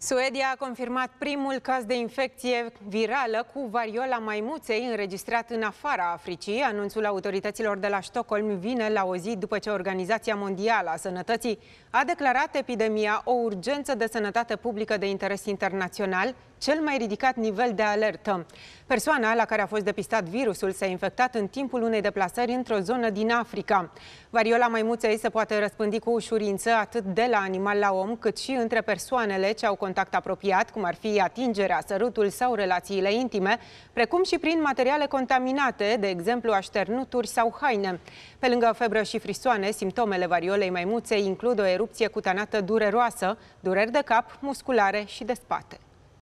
Suedia a confirmat primul caz de infecție virală cu variola maimuței înregistrat în afara Africii. Anunțul autorităților de la Stockholm vine la o zi după ce Organizația Mondială a Sănătății a declarat epidemia o urgență de sănătate publică de interes internațional, cel mai ridicat nivel de alertă. Persoana la care a fost depistat virusul s-a infectat în timpul unei deplasări într-o zonă din Africa. Variola maimuței se poate răspândi cu ușurință atât de la animal la om, cât și între persoanele ce au contact apropiat, cum ar fi atingerea, sărutul sau relațiile intime, precum și prin materiale contaminate, de exemplu așternuturi sau haine. Pe lângă febră și frisoane, simptomele variolei maimuței includ o erupție cutanată dureroasă, dureri de cap, musculare și de spate.